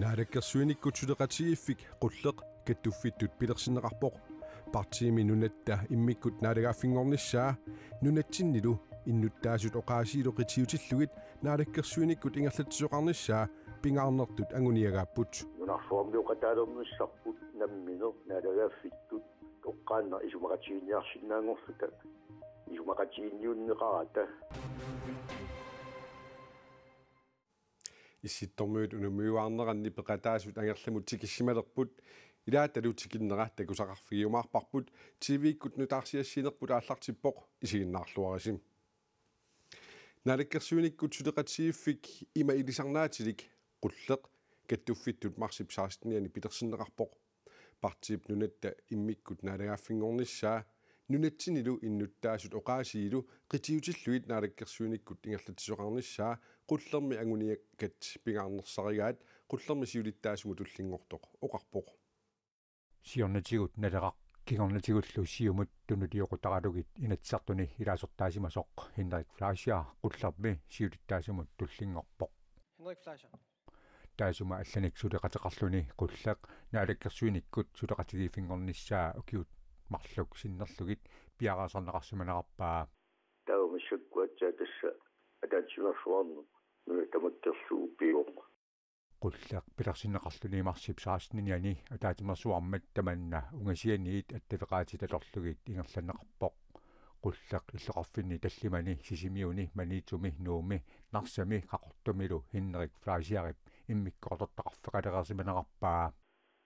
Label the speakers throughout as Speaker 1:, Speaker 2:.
Speaker 1: наалаккерсуиниккутсулеқатигиффик қуллеқ каттуффиттут пилерсинеқарпоқ партиими нунатта иммиккут наалагаффингорниссаа нунатсиннилу иннуттаасут оқаасиилу қитиутиллугит наалаккерсуиниккут ингерлатсиоқарниссаа пингаарнертут агуниагааппут
Speaker 2: нунарфоорми оқатаалернуссарпут наммино наалагаффиттут оққаанна исумақатигиниарсинаангорсута исумақатигинниуннеқарата
Speaker 1: исситтормуут унумиуаарнеранни пекатаасут агерламут тикиссималерпут илааталуутикиннера такусақарфигиумаарпарпут тивиккут нутаарсиассинерпут ааллартиппоқ исигиннаарлуарисим наликкерсуниккут сулеқатсииффик има илисарнаатилик қуллеқ каттуффиттут марсип саарстиниани питерсиннеқарпоқ партип нунатта иммиккут налагааффингорниссаа нунатсинилу иннуттаасут оқаасиилу қитиутиллуит наликкерсуниккут ингерлатсоқарниссаа qullermi anguniakkat pingaarnersarigaat qullermi siulittaasugu tullinngortoq oqarpoq
Speaker 3: siornatigut nalera kigornatigullu siumut tunulioqutaqalugit inatsartuni ilaasortaasimasoq Henrik Flascher qullermi siulittaasimut tullinngorpoq Henrik Flascher таасума алланик сулеқатеқарлуни қуллақ наалаккерсуиниккут сулеқатигифингорниссаа укиут марлук синнерлугит пиараасарнеқарсиманеқарпаа
Speaker 2: таумишуккуатсаа тасса атаатсимарфуарну тамоттерсуупиоқ
Speaker 3: qullar pilarsinneqarluniimarsip saasniniani ataatimersuarmat tamanna ungasianiit attafeqaatitalorlugit ingerlanneqarpoq qullaq illeqarfinni tallimani sisimiuni maniitumi nuumi narsami qaqortumilu hinnerik fraisiarip immikkortortaqarfeqaleqarsimaneqarpaa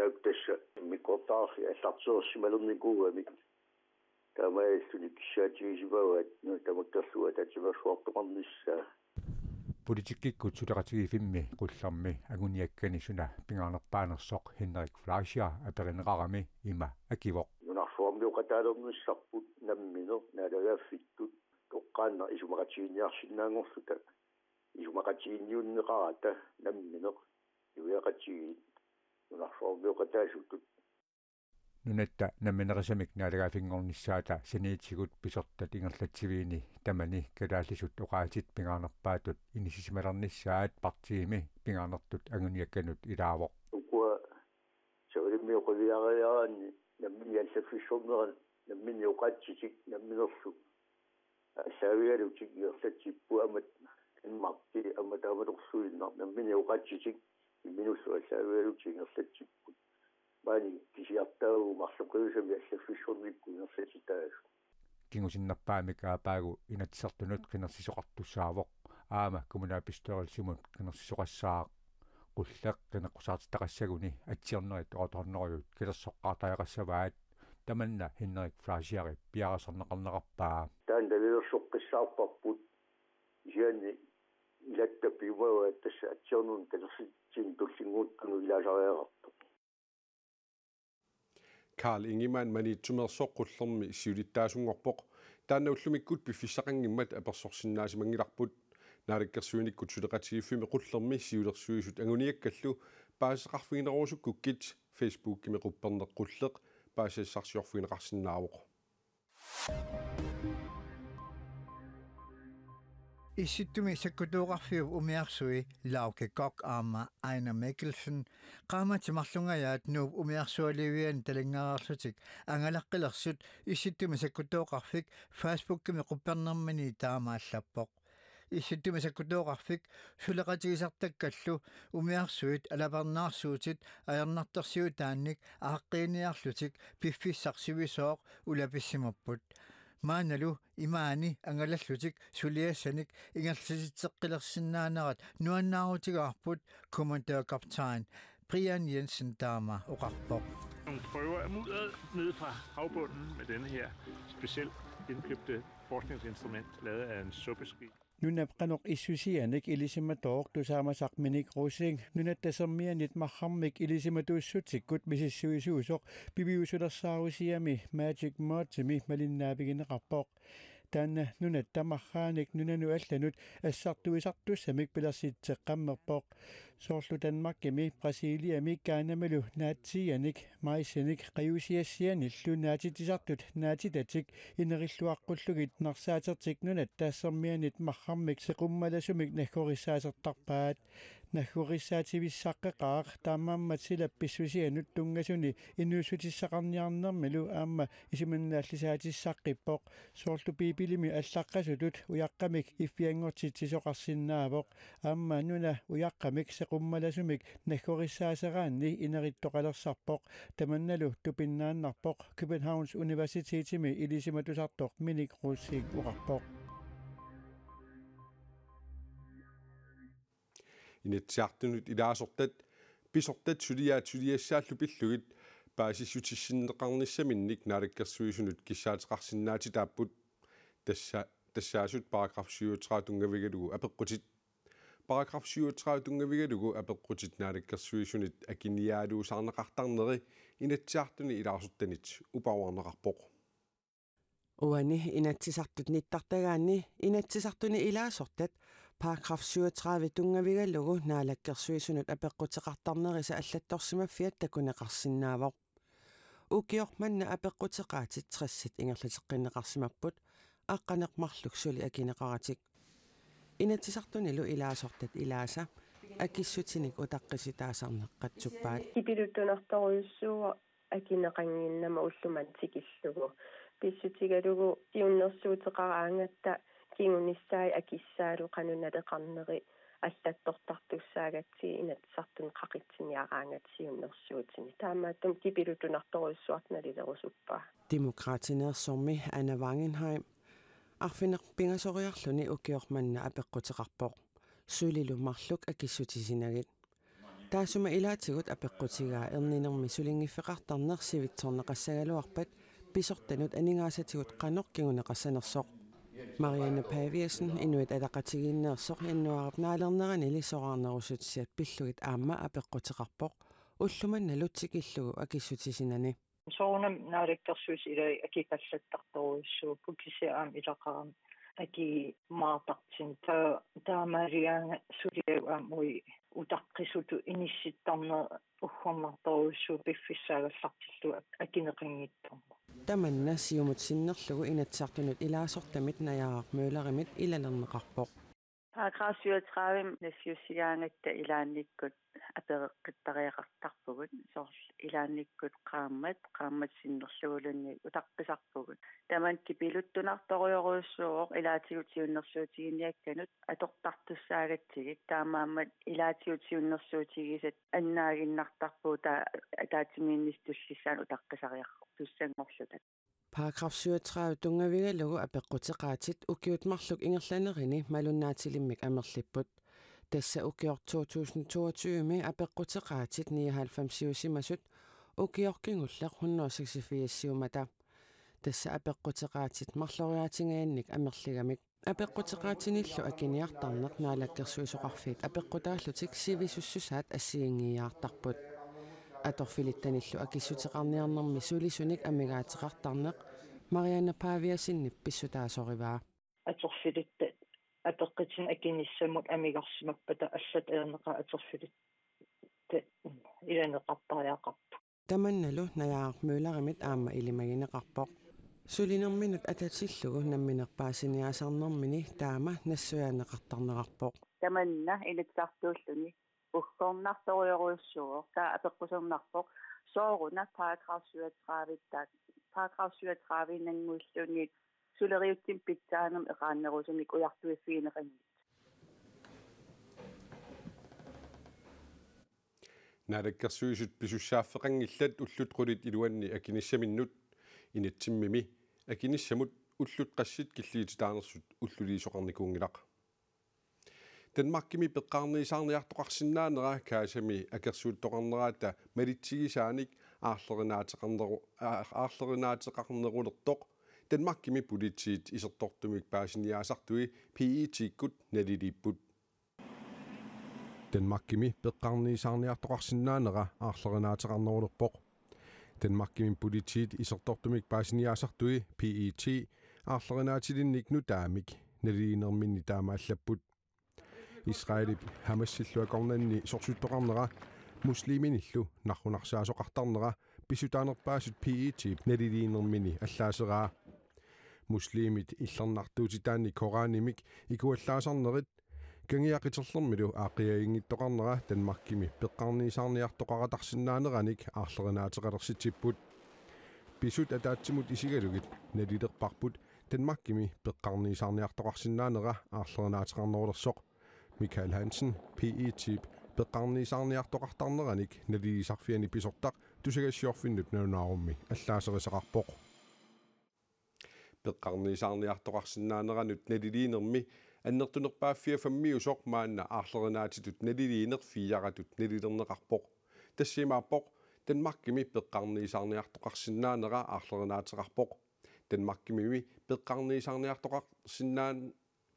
Speaker 2: taktassa immikortaarsi аллартиорсималерникуугами тамаэссуни киссаатигисивауат тамаккерлуа татимерсуартоқарнissaа
Speaker 3: politikikku sutaqatigi fimmi qullarmi aguniakkani suna pingarnerpaanersoq Henrik Fleischer aperinerarami ima akivoq
Speaker 2: nunarsuarmiu qataalornuissarput nammino nalagaaffittut toqqaanna isumaqatiiniarsinnaangorluta isumaqatiinniunneqarata nammino юяқатсигит нунарсуармиу қатаасуттут
Speaker 3: нунатта наминерисамик наалагаафингорнissaата синиитигут писортат ингерлатсивиини тамани калаалисут оqaатит пингаарнерпаатут инисисималернissaат партиими пингаарнертут агуниакканут илааво
Speaker 2: укуа савримми оқулиариараани наммин яллаффишшорнеран наммин оqaатситик намминерлу ассаавиалутик иерлатсиппуамат инмарти аматаавалорсуиннар наммин оqaатситик минусу ассаавиалутик ингерлатсиппут маани кисиартаагу марлуккуусами аллаффиссурникку инерситаашу
Speaker 3: кингусиннарпаами каапаагу инатсертунут кинерсисоқартуссаавоқ аама коммунаа пистоорилсимут кинерсисоқассаа qulleq qinaqqusaartaqassaguni atsiornerit otorneriut kilersoqqaartaqassavaat tamanna hinnerik fraasiari piarasarneqarneqarpaa
Speaker 2: taan dalilersuqqissaarparput jiani ilatta piwaa tassa atsiornun kilersitsin tullinguutkunu ilaasariaqartu
Speaker 1: Karl Ingemann mani tumersoqqullermi issiulittaasungorpoq тааннауллумиккут пиффисақангиммат аперсорсиннаасимангиларпут нааликкерсуиниккут сулеқатигиффими қуллерми сиулерсуисут агуниаккаллу паасеқарфигинерусук куккит фейсбуккими қуппернеққуллеқ паасессарсиорфигинеқарсинаавоқ
Speaker 4: Isittumi sakkutuuqarfiu umiarsui Lauke Kok aama Aina Mikkelsen qaamatimarlungayaat nuup umiarsualivian talangaarlutik angalaqqilersut isittumi sakkutuuqarfik Facebookkimi quppernarmini taamaallappoq isittumi sakkutuuqarfik suleqatigisartakkallu umiarsuit alaparnaarsuutit ajernartarsiu taannik aaqqiiniarlutik piffissarsivisooq ulapissimapput maanalu imaani angalallutik suliassanik ingerlisitseqqilersinnaanarat nuannaarutigaarput kommandørkaptajn Brian Jensen Dama Oqarpoq. Man prøver mudderet
Speaker 3: ned fra havbunden med denne her specielt indkøbte forskningsinstrument lavet
Speaker 2: af en suppeskib.
Speaker 4: Nun kanok isusiyan ik ilisematok to sama sakmini crossing. Nun at tasamiyan it mahamik ilisemato sutsikut bisis suisusok. Bibiuso na sao siyami. Magic mart simi malinabigin na kapok. таана нунат тамархааник нунanu алланут ассартуисартуссамик пилерситтеққаммерпоқ соорлу данмаркими брасилиами каанамалу наатсианик майсиник қиусиассиани лунаатитисартут наатитатик инериллуаққуллугит нарсаатертик нунат таассермианит мархармик сеқуммаласумик нахкорисаасертарпаат наггорissaativissaqqiqaaq таамаамматсила писсуси ануттунгасуни инуусутиссақарниарнэрми лу аама исиманнааллисаатиссаққиппоқ соорлу пипилими аллаққасутут уяққамик иффиангорти тисоқарсиннаавоқ аама ануна уяққамик сеқуммаласумик наггорissaaseраанни инериттоқалерсарпоқ таманналу тупиннааннарпоқ кубенхаунс университетими илисиматусартоқ миник руссиг уқарпоқ
Speaker 1: инатсиартунут илаасортат писортат сулиаа сулиассааллу пиллугит паасиссутиссиннеқарниссаминник налаккерсуисунут киссаатеқарсинаати тааппут тасса тассаасут параграф 37 тунгавигалугу апеққутит параграф 37 тунгавигалугу апеққутит налаккерсуисунит акиниаалуусаарнеқартарнери инатсиартуни илаасортанит упауарнеқарпоқ
Speaker 5: уани инатсисартут ниттартагаани инатсисартуни илаасортат paragraf 37 tungavigallugu naalakkersuisunut apeqqutiqartarnerisa allattorsimaffiat takuneqarsinnaavoq ukiormanna apeqqutiqaatit 60 ingerlatiqqineqarsimapput aqqaneqmarluksuli akineqaratik inatisartunilu ilaasortat ilaasa akissutinik utaqqisitaasarneqqatsuppaat
Speaker 6: ipiluttunertoruyussuuga akineqangiinnama ulluman tikillugu pissutigalugu tiunnersuutiqaraangatta кигунissaai акиссаалу канунналеқарнери аллатторторtussaagatsi инатсартун қақитсиниараангатсиуннэрсуутини таамааттум кипилутунарторуссуарналилерусуппаа
Speaker 5: демократинер сомми ана вангенхайм арфинер пингасориарлуни укиорманна апеққутеқарпоқ сулилумарлук акиссутисинагит таасума илаатигут апеққутигаа ернинерми сулингиффеқартарнер сивитсорнеқассагалуарпат писортанут анингаасатигут қанор кигунеқассанерсоқ Marianne Paviersen inuit adaqatigiinnersoq innuarap naalernerani lissoraarnerussutissiat pillugit aamma apeqqutiqarpoq уллуман налутсикиллугу акиссутисинани
Speaker 4: соонам
Speaker 2: нааликкерсуис ила акипаллаттарторуиссууппу кисиаам илақарам аки маартартин та таамариаан сулиуаам уи утаққисуту инисситтарне уггорнарторуиссуу пиффиссаагаллартиллуа
Speaker 6: акинеқингитторна
Speaker 5: таманна сиумут синнерлугу инатсаартунут илаасортамит наяарар мюлеримит илалернеқарпоқ
Speaker 6: параграф 37 нэсиусигаангатта илаанниккут апеэккиттариақартарпугут соорл илаанниккут qaammat qaammat sinnerluulunni utaqpisarpugut taman kipiluttunartoriuruussuu ilaatiutiunnersuutigiiniakkanut atortartussaagatigik taamaammat ilaatiutiunnersuutigisat annaaginnartarpuu ta taatimiinnistullissaan utaqqisariaq tussangorlutat
Speaker 5: paragraf 37 tungavigalugu apeqqutiqaatit ukiutmarluk ingerlanerini malunnaatilimmik amerlipput tässä ukior 2022 apeqqutiqaatit 99siusimasut ukiorkingullaq 186siumata tässä apeqqutiqaatit marloriatingaannik amerligamik апеккутеқаатиниллу акиниартарнеқ наалаккерсуисоқарфиит апеккутааллутик сивисуссусаат ассиингиаартарпут аторфилиттаниллу акиссутеқарниарнэрми сулисуник амигаатеқартарнеқ марианна павиасинни писсутаасориваа аторфилит
Speaker 2: атоққитин акиниссамут амигорсимаппата аллат ернеқа атерфилит
Speaker 6: иланеқартариақарпу
Speaker 5: таманналу наяақ мюларимит аама илимагинеқарпоқ сулинерминут ататиллугу намминерпаасиниасарнэрмини таама нассуяанеқартарнеқарпоқ
Speaker 6: таманна илатсартууллуни уггорнарториоруйссугоо таа апеққусернарпоқ соруна параграф 37 таак параграф 37 нангууллуни сулериутсим питсаанам эqaanнерусимик уяртуиффигинеқангит
Speaker 1: нареккэрсуисут писуссааффеқангиллат уллут қулит илуанни акиниссаминнут инатсиммими акиниссамут уллут қассит киллиититаарнерсут уллулиисоқарникуунгилақ Danmark-kimi peqqarniisaarniartoqarsinnaanera kaasami akersuuttoqarneraata malitsigisaanik aarlerinaatiqarneru aarlerinaatiqarnerulertoq Danmarkimi politiit isertortumik paasiniaasartui PE-tiikkut naliliipput Danmarkimi peqqarniisaarniartoqarsinnaanera aarlerinaatiqarnerulerpoq Danmarkimi politiit isertortumik paasiniaasartui PET aarlerinaatilinnik nutaamik naliinerminni taamaallapput Israeli Hamassilluakornanni sorsuttoqarnera musliminillu narrunarсаасоқартарнера писутааnerpaасут PET naliliinermini аллаасераа muslimit иллернартууситаани коранимик икуаллаасарнерит кангиақитерлэрмилу аақиагингиттоқарнера данмаркими пеққарнисаарниартоқаратарсинаанераник аарлернаатеқалерситиппут писут атаатсимут исигалугит налилерпарпут данмаркими пеққарнисаарниартоқарсинаанера аарлернаатеқарнерулерсоқ Микаэл Хансен PE-тип пеққарнисаарниартоқартарнераник налилисарфиани писортақ тусагассиорфиннут нунаарумми аллаасерисақарпоқ пеққарнисаарниартоқарсиннаанеранут налилиинерми аннертунерпааффиа фаммиу соқмаанна аарлеринаатитут налилиинер фиаратут налилернеқарпоқ тассимааппоқ данмаркими пеққарнисаарниартоқарсиннаанера аарлеринаатеқарпоқ данмаркимими пеққарнисаарниартоқарсиннаан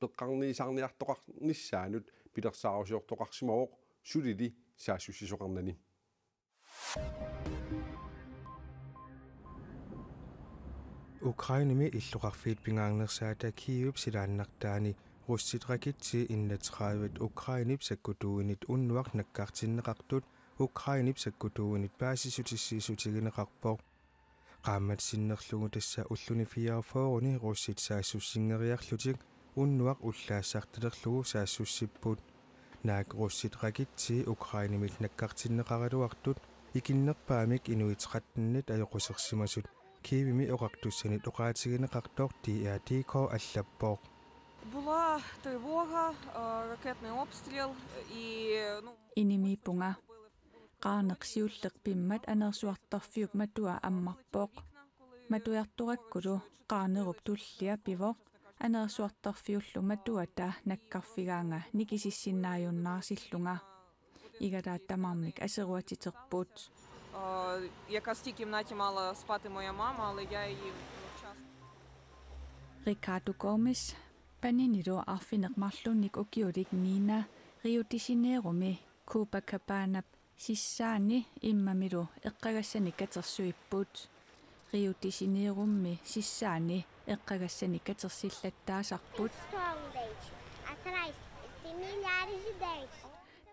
Speaker 1: пеққарнисаарниартоқарниссаанут пилерсаарусиортоқарсимавоқ сулили саассусисоқарнани Thank you.
Speaker 7: Ukrainimi illuqarfiit pingaangnersaata Kiev silaannartaani russitrakitsi innatraavet Ukrainip sakkutuunit unnuaq nakkaartinneqartut Ukrainip sakkutuunit paasisutissiisutigineqarpoq qaammat sinnerlugu tassa ulluni fiarfooruni russit saassussingeriarlutik unnuaq ullaassartilerlugu saassussippuut naak russitrakitsi Ukrainimil nakkaartinneqaraluartut ikinnerpaamik inuitqattinnit ajoqusersimasut kiivimi oqaqtussani toqaatsiginiqartoq tiiaatiikoo allappoq
Speaker 6: была тревога, ракетный обстрел и ну иними пунга qaanersiulleq pimmat anersuartarfiup matua ammarpoq. matuarturakкулу qaanerup tullia pivoq anersuartarfiullu matuata nakkarfigaanga nikisissinnaajunnaarсиллунга игала тамарник асеруатитерпут Э, яка в цій кімнаті мала спати моя мама, але я її вчасно. Ricardo Gomes, Paniniro Arfinermarlunik Ogiodik Nina, Rio de Janeiro me Copacabana sissaani immamilu eqqagassani katersuipput. Rio de Janeiro me sissaani eqqagassani katersillattaasarput.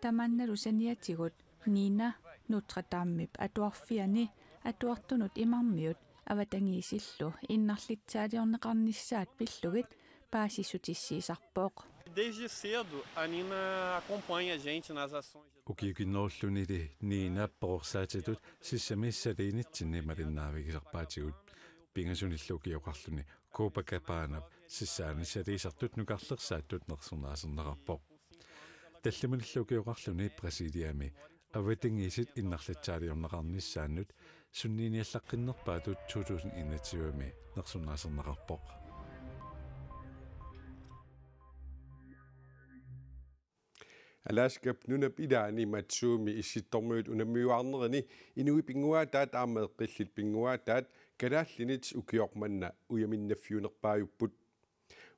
Speaker 6: Tamannalu saniatigut Nina nutrataammip atuarfiani atuartunut imammiut аватангиисиллу иннарлитсаалиорнеқарниссаат пиллугит паасиссутиссиисарпооқ
Speaker 5: Desde cedo a Nina acompanha a gente nas ações.
Speaker 3: O que que nós lunire Nina porsaatitut sissamissariinitsinni marinnaavigirpaatigut pingasunillukiuqarluni Copacabana que eu gosto таллиманиллугиоқарлуни брасилиами Everything is it иннарлатсаалиорнеқарниссааннут сунниниаллаққиннерпаат
Speaker 1: 2021-ми нерсунаасернеқарпоқ Аласкап нунап идаани матсууми исситтормуут унаммиуарнерни инуи пингуатаат аамеэ қиллит пингуатаат калааллинит укиорманна уяминнаффиунерпаажуппут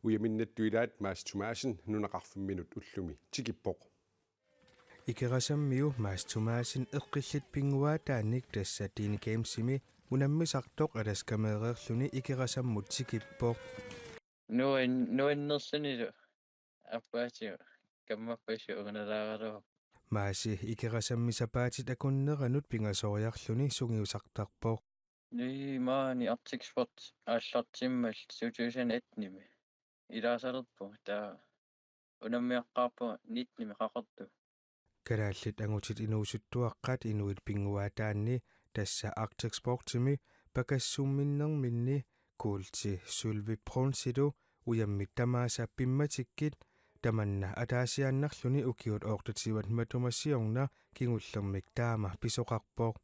Speaker 1: уяминнаттуилаат маас тумаасин нунеқарфимминут уллуми тикиппоқ
Speaker 7: Ikerasam miu mas tumasin ykkisit pingwa taanik tessatini keimsimi unammi sartok adas kamererluni ikerasam mutsikippo.
Speaker 4: Nuen nuen nolsunidu appaasiu kammappaisiu unalaararo.
Speaker 7: Maasi ikerasammi sapaatit akunneranut pingasoriarluni sungiusartarpo.
Speaker 4: Nii maani artiksport aallartimmalt 2001nimi. Ilaasalerpu taa unammiaqqaarpu niitnimi qaqortu.
Speaker 7: kalaallит angutit inuusuttuaqqat inuit pinguataanni tassa artexportimi pakassuumminnerminni kuulti sulvi pronsilu ujammit tamaasappimmatikkit tamanna ataasiaannarluni ukiut oortativat matumassiorna kingullermik taama pisoqarpoq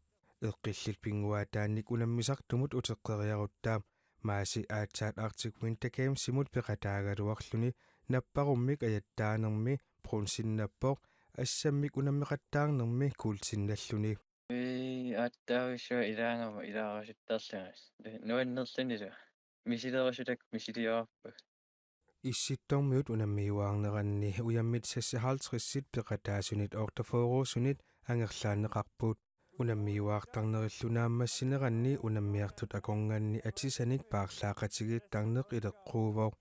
Speaker 7: eqqillit pinguataannik unammisartumut uteqqeriaruttaam maasi aatsaat arctic winter games simut peqataagaluarluni napparummik ayattaanermi pronsinnappoq ассаммик унаммеқаттаарнэрми куулсинналлуни
Speaker 4: э аттаависуа илаанерма илаараситтарлугас нуаннерлунила мисилерасутак мисилиаарпа
Speaker 7: исситтормиут унаммиуаарнеранни уяммит сассахаалтриссит пеқатаасунит орторфоорусунит ангерлаанеқарпуут унаммиуаартарнериллунааммассинеранни унаммиартут аконганни атисаник паарлаақатигиттарнеқ илеққуувоо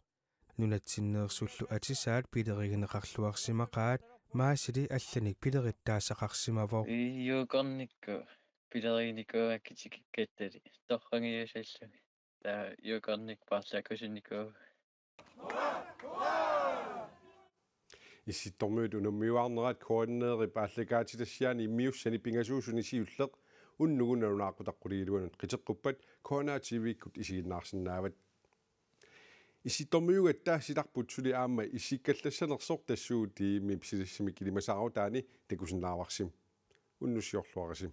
Speaker 7: нунатсиннеерсуллу атисаат пилеригинеқарлуарсимақаат маасили алланик пилериттаасақарсимавоо
Speaker 4: июкорникку пилеринникуаккитиккаттали торрангиусаллуги таа юкорник парлакусинникуу
Speaker 1: иситтормуут унуммиуарнерат координеери пааллакаатилассиани иммиуссани пингасуусуни сиуллеқ уннугунарунаақутаққулиилуанут қитеққуппат коонаа тивиккут исигиннаарсинаават иситормиугаттаа силарпут сули аама исиккаллассанерсоқ тассуути мипсилиссими килимасаару таани такусиннааварсим уннуссиорлуарасим